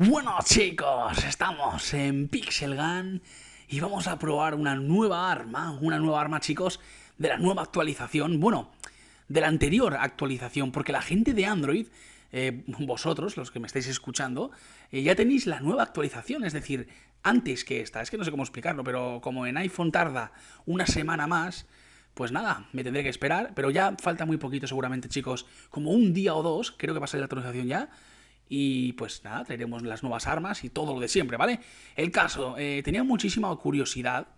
Bueno chicos, estamos en Pixel Gun y vamos a probar una nueva arma, una nueva arma chicos, de la nueva actualización, bueno, de la anterior actualización, porque la gente de Android, eh, vosotros, los que me estáis escuchando, eh, ya tenéis la nueva actualización, es decir, antes que esta, es que no sé cómo explicarlo, pero como en iPhone tarda una semana más, pues nada, me tendré que esperar, pero ya falta muy poquito seguramente chicos, como un día o dos, creo que va a salir la actualización ya, y pues nada, traeremos las nuevas armas y todo lo de siempre, ¿vale? El caso, eh, tenía muchísima curiosidad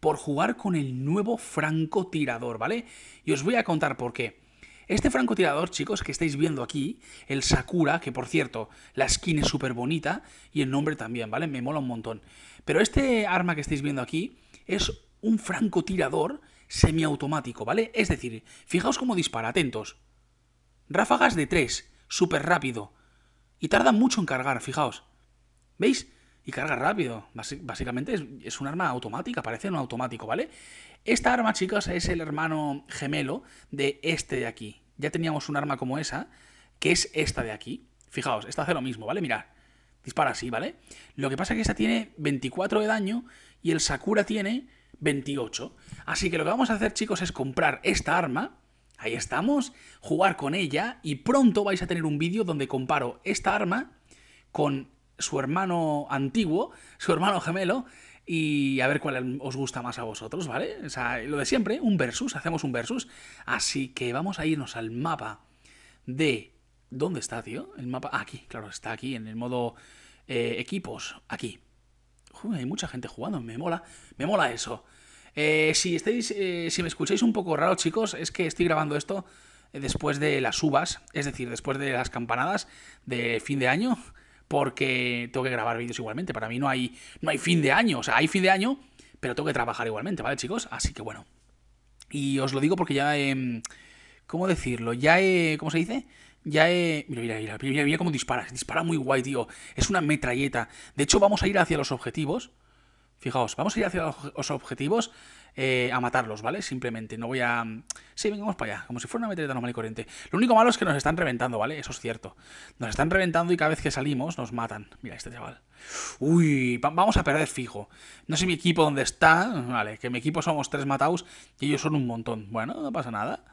por jugar con el nuevo francotirador, ¿vale? Y os voy a contar por qué. Este francotirador, chicos, que estáis viendo aquí, el Sakura, que por cierto, la skin es súper bonita y el nombre también, ¿vale? Me mola un montón. Pero este arma que estáis viendo aquí es un francotirador semiautomático, ¿vale? Es decir, fijaos cómo dispara, atentos. Ráfagas de 3, súper rápido, y tarda mucho en cargar, fijaos. ¿Veis? Y carga rápido. básicamente es, un arma automática, parece un automático, ¿vale? Esta arma, chicos, es el hermano gemelo de este de aquí. Ya teníamos un arma como esa, que es esta de aquí. Fijaos, esta hace lo mismo, ¿vale? Mirad. Dispara así, ¿vale? Lo que pasa es que esta tiene 24 de daño y el Sakura tiene 28. Así que lo que vamos a hacer, chicos, es comprar esta arma Ahí estamos, jugar con ella y pronto vais a tener un vídeo donde comparo esta arma con su hermano antiguo, su hermano gemelo, y a ver cuál os gusta más a vosotros, ¿vale? O sea, lo de siempre, un versus, hacemos un versus. Así que vamos a irnos al mapa de... ¿Dónde está, tío? El mapa... Ah, aquí, claro, está aquí, en el modo eh, equipos, aquí. hay mucha gente jugando, me mola, me mola eso. Eh, si, estáis, eh, si me escucháis un poco raro, chicos, es que estoy grabando esto eh, después de las uvas, es decir, después de las campanadas de fin de año, porque tengo que grabar vídeos igualmente. Para mí no hay, no hay fin de año, o sea, hay fin de año, pero tengo que trabajar igualmente, ¿vale, chicos? Así que bueno. Y os lo digo porque ya he... ¿Cómo decirlo? Ya he... ¿Cómo se dice? Ya he... Mira, mira, mira, mira, mira cómo dispara. Dispara muy guay, tío. Es una metralleta. De hecho, vamos a ir hacia los objetivos. Fijaos, vamos a ir hacia los objetivos eh, a matarlos, ¿vale? Simplemente, no voy a... Sí, vengamos para allá, como si fuera una metralleta normal y corriente. Lo único malo es que nos están reventando, ¿vale? Eso es cierto. Nos están reventando y cada vez que salimos nos matan. Mira, este chaval. Uy, vamos a perder fijo. No sé mi equipo dónde está, vale, que mi equipo somos tres matados y ellos son un montón. Bueno, no pasa nada.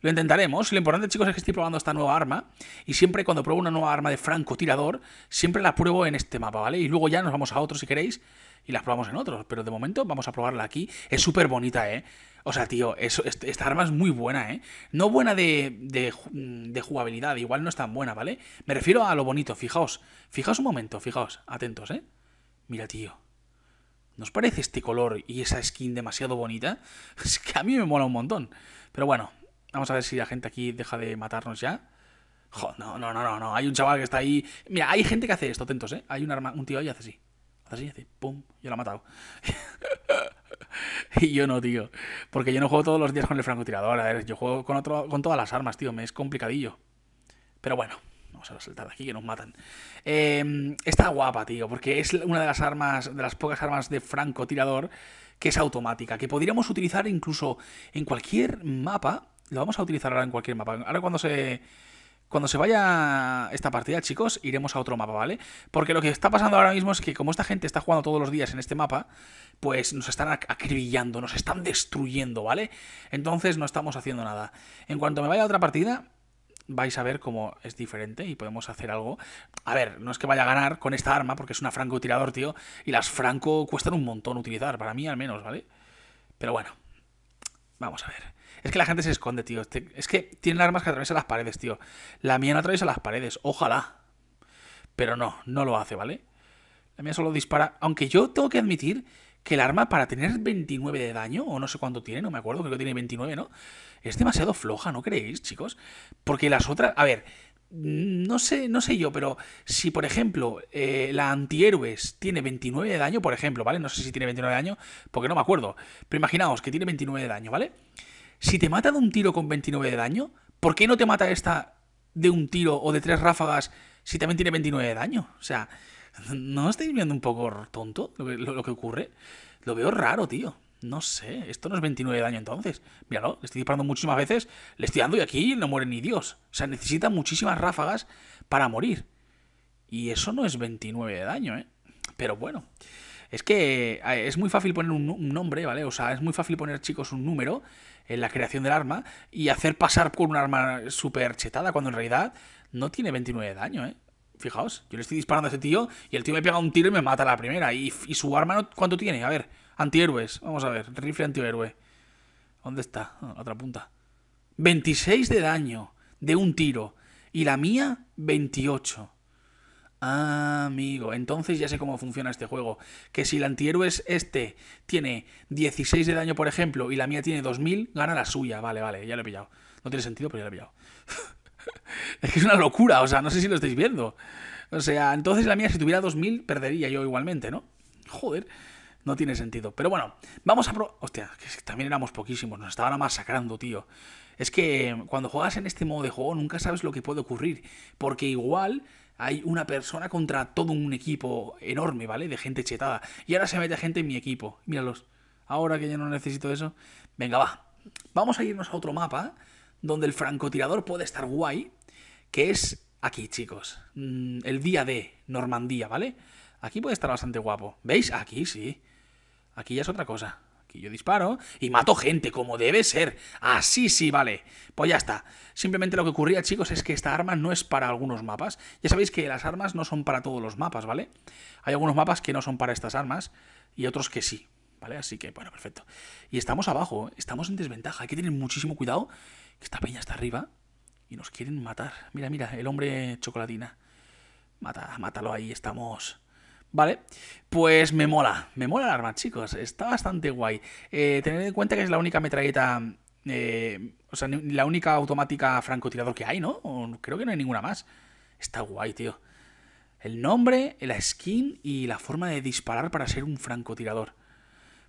Lo intentaremos. Lo importante, chicos, es que estoy probando esta nueva arma. Y siempre cuando pruebo una nueva arma de francotirador, siempre la pruebo en este mapa, ¿vale? Y luego ya nos vamos a otro si queréis y las probamos en otros. Pero de momento vamos a probarla aquí. Es súper bonita, ¿eh? O sea, tío, esta arma es muy buena, ¿eh? No buena de, de, jugabilidad, igual no es tan buena, ¿vale? Me refiero a lo bonito, fijaos. Fijaos un momento, fijaos, atentos, ¿eh? Mira, tío. ¿Nos parece este color y esa skin demasiado bonita? Es que a mí me mola un montón. Pero bueno, vamos a ver si la gente aquí deja de matarnos ya. no, no, no, no, no. Hay un chaval que está ahí. Mira, hay gente que hace esto, atentos, ¿eh? Hay un, arma, un tío ahí hace así así, pum, yo la he matado. y yo no, tío. Porque yo no juego todos los días con el francotirador. A ver, yo juego con, otro, con todas las armas, tío. Me es complicadillo. Pero bueno, vamos a saltar de aquí que nos matan. Em, está guapa, tío, porque es una de las armas, de las pocas armas de francotirador que es automática, que podríamos utilizar incluso en cualquier mapa. Lo vamos a utilizar ahora en cualquier mapa. Ahora cuando se cuando se vaya esta partida, chicos, iremos a otro mapa, ¿vale? Porque lo que está pasando ahora mismo es que como esta gente está jugando todos los días en este mapa, pues nos están acribillando, nos están destruyendo, ¿vale? Entonces no estamos haciendo nada. En cuanto me vaya a otra partida, vais a ver cómo es diferente y podemos hacer algo. A ver, no es que vaya a ganar con esta arma, porque es una francotirador, tío, y las franco cuestan un montón utilizar, para mí al menos, ¿vale? Pero bueno, Vamos a ver. Es que la gente se esconde, tío. Es que tienen armas que atraviesan las paredes, tío. La mía no atraviesa las paredes, ojalá. Pero no, no lo hace, ¿vale? La mía solo dispara. Aunque yo tengo que admitir que el arma para tener 29 de daño, o no sé cuánto tiene, no me acuerdo, creo que tiene 29, ¿no? Es demasiado floja, ¿no creéis, chicos? Porque las otras... A ver, Mm, no sé, no sé yo, pero si por ejemplo eh, la antihéroes tiene 29 de daño, por ejemplo, ¿vale? No sé si tiene 29 de daño, porque no me acuerdo. Pero imaginaos que tiene 29 de daño, ¿vale? Si te mata de un tiro con 29 de daño, ¿por qué no te mata esta de un tiro o de tres ráfagas si también tiene 29 de daño? O sea, ¿no estáis viendo un poco tonto lo que ocurre? Lo veo raro, tío. No sé, esto no es 29 de daño entonces. Míralo, le estoy disparando muchísimas veces, le estoy dando y aquí no muere ni Dios. O sea, necesita muchísimas ráfagas para morir. Y eso no es 29 de daño, ¿eh? Pero bueno, es que es muy fácil poner un, nombre, ¿vale? O sea, es muy fácil poner, chicos, un número en la creación del arma y hacer pasar por un arma súper chetada cuando en realidad no tiene 29 de daño, ¿eh? Fijaos, yo le estoy disparando a ese tío y el tío me pega un tiro y me mata a la primera. ¿Y, y su arma cuánto tiene? A ver, Antihéroes, vamos a ver, rifle antihéroe. ¿Dónde está? Ah, otra punta. 26 de daño de un tiro. Y la mía, 28. Ah, amigo, entonces ya sé cómo funciona este juego. Que si el antihéroe este tiene 16 de daño, por ejemplo, y la mía tiene 2000, gana la suya. Vale, vale, ya lo he pillado. No tiene sentido, pero ya lo he pillado. es que es una locura, o sea, no sé si lo estáis viendo. O sea, entonces la mía, si tuviera 2000, perdería yo igualmente, ¿no? Joder no tiene sentido. Pero bueno, vamos a... probar... Hostia, que también éramos poquísimos, nos estaban masacrando, tío. Es que eh, cuando juegas en este modo de juego nunca sabes lo que puede ocurrir, porque igual hay una persona contra todo un equipo enorme, ¿vale? De gente chetada. Y ahora se mete gente en mi equipo. Míralos. Ahora que ya no necesito eso. Venga, va. Vamos a irnos a otro mapa donde el francotirador puede estar guay, que es aquí, chicos. Mm, el día de Normandía, ¿vale? Aquí puede estar bastante guapo. ¿Veis? Aquí sí. Aquí ya es otra cosa. Aquí yo disparo y mato gente, como debe ser. Así sí, vale. Pues ya está. Simplemente lo que ocurría, chicos, es que esta arma no es para algunos mapas. Ya sabéis que las armas no son para todos los mapas, ¿vale? Hay algunos mapas que no son para estas armas y otros que sí, ¿vale? Así que, bueno, perfecto. Y estamos abajo, estamos en desventaja. Hay que tener muchísimo cuidado. Esta peña está arriba y nos quieren matar. Mira, mira, el hombre chocolatina. Mata, mátalo ahí, estamos... ¿vale? Pues me mola, me mola el arma, chicos, está bastante guay. Eh, tened en cuenta que es la única metralleta, eh, o sea, la única automática francotirador que hay, ¿no? creo que no hay ninguna más. Está guay, tío. El nombre, la skin y la forma de disparar para ser un francotirador.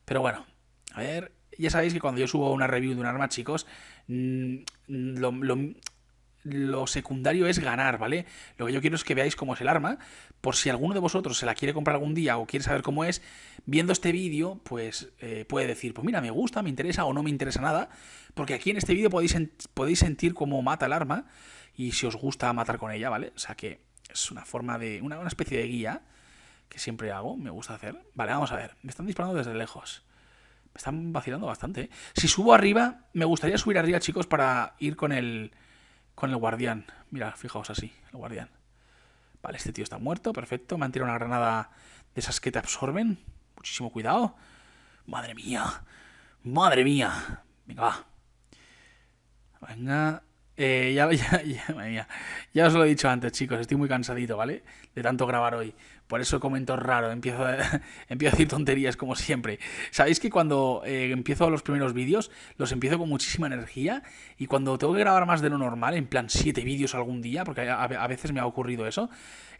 Pero bueno, a ver, ya sabéis que cuando yo subo una review de un arma, chicos, mm, lo, lo secundario es ganar, ¿vale? Lo que yo quiero es que veáis cómo es el arma, por si alguno de vosotros se la quiere comprar algún día o quiere saber cómo es, viendo este vídeo, pues eh, puede decir, pues mira, me gusta, me interesa o no me interesa nada, porque aquí en este vídeo podéis, podéis sentir cómo mata el arma y si os gusta matar con ella, ¿vale? O sea que es una forma de, una, una especie de guía que siempre hago, me gusta hacer. Vale, vamos a ver, me están disparando desde lejos. Me están vacilando bastante. ¿eh? Si subo arriba, me gustaría subir arriba, chicos, para ir con el con el guardián. Mira, fijaos así, el guardián. Vale, este tío está muerto, perfecto. Me han tirado una granada de esas que te absorben. Muchísimo cuidado. Madre mía. Madre mía. Venga, va. Venga, eh, ya, ya, ya, os lo he dicho antes, chicos, estoy muy cansadito, ¿vale? De tanto grabar hoy. Por eso comento raro, empiezo a, empiezo a decir tonterías como siempre. Sabéis que cuando eh, empiezo los primeros vídeos, los empiezo con muchísima energía y cuando tengo que grabar más de lo normal, en plan siete vídeos algún día, porque a, a, veces me ha ocurrido eso,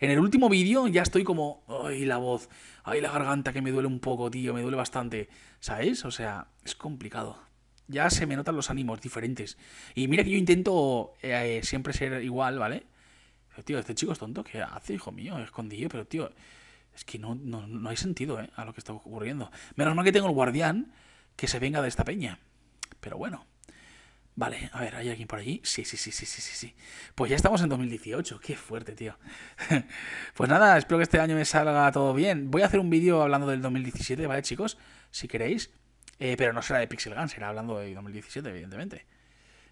en el último vídeo ya estoy como, ay, la voz, ay, la garganta que me duele un poco, tío, me duele bastante, ¿sabéis? O sea, es complicado ya se me notan los ánimos diferentes. Y mira que yo intento eh, siempre ser igual, ¿vale? Pero, tío, este chico es tonto, ¿qué hace, hijo mío? Escondido, pero tío, es que no, hay sentido, ¿eh? A lo que está ocurriendo. Menos mal que tengo el guardián que se venga de esta peña. Pero bueno. Vale, a ver, ¿hay alguien por allí? Sí, sí, sí, sí, sí, sí, sí. Pues ya estamos en 2018, qué fuerte, tío. pues nada, espero que este año me salga todo bien. Voy a hacer un vídeo hablando del 2017, ¿vale, chicos? Si queréis. Eh, pero no será de Pixel Gun, será hablando de 2017, evidentemente.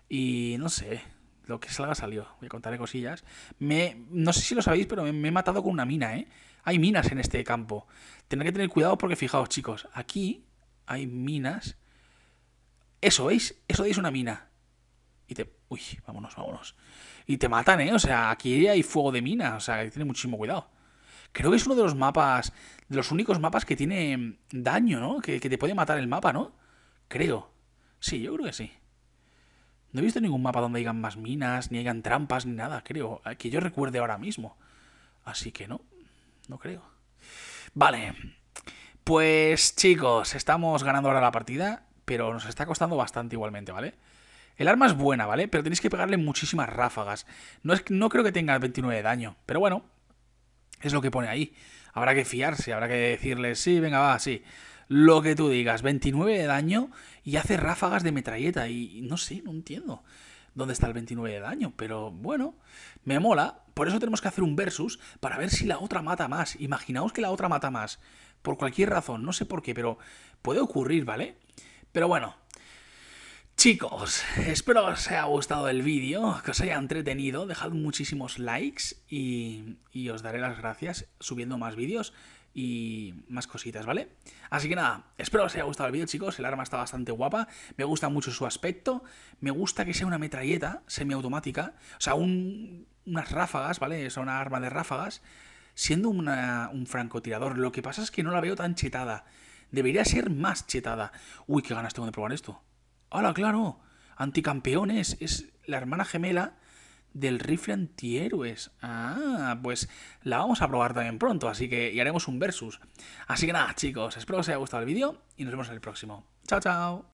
Y no sé, lo que salga salió. Voy a contarle cosillas. Me, no sé si lo sabéis, pero me, he matado con una mina, ¿eh? Hay minas en este campo. Tendré que tener cuidado porque fijaos, chicos, aquí hay minas. Eso, ¿veis? Eso es una mina. Y te... Uy, vámonos, vámonos. Y te matan, ¿eh? O sea, aquí hay fuego de mina. O sea, que tiene muchísimo cuidado. Creo que es uno de los mapas, de los únicos mapas que tiene mm, daño, ¿no? Que, te puede matar el mapa, ¿no? Creo. Sí, yo creo que sí. No he visto ningún mapa donde hayan más minas, ni hayan trampas, ni nada, creo. Eh, que yo recuerde ahora mismo. Así que no, no creo. Vale. Pues chicos, estamos ganando ahora la partida, pero nos está costando bastante igualmente, ¿vale? El arma es buena, ¿vale? Pero tenéis que pegarle muchísimas ráfagas. No, es, no creo que tenga 29 de daño, pero bueno, es lo que pone ahí. Habrá que fiarse, habrá que decirle, sí, venga, va, sí. Lo que tú digas, 29 de daño y hace ráfagas de metralleta. Y no sé, no entiendo dónde está el 29 de daño. Pero bueno, me mola. Por eso tenemos que hacer un versus para ver si la otra mata más. Imaginaos que la otra mata más. Por cualquier razón, no sé por qué, pero puede ocurrir, ¿vale? Pero bueno, Chicos, espero que os haya gustado el vídeo, que os haya entretenido, dejad muchísimos likes y, os daré las gracias subiendo más vídeos y más cositas, ¿vale? Así que nada, espero que os haya gustado el vídeo, chicos, el arma está bastante guapa, me gusta mucho su aspecto, me gusta que sea una metralleta semiautomática, o sea, unas ráfagas, ¿vale? Es una arma de ráfagas, siendo un francotirador, lo que pasa es que no la veo tan chetada, debería ser más chetada. Uy, qué ganas tengo de probar esto. ¡Hala, claro! Anticampeones es la hermana gemela del rifle antihéroes. Ah, pues la vamos a probar también pronto, así que y haremos un versus. Así que nada, chicos, espero que os haya gustado el vídeo y nos vemos en el próximo. Chao, chao.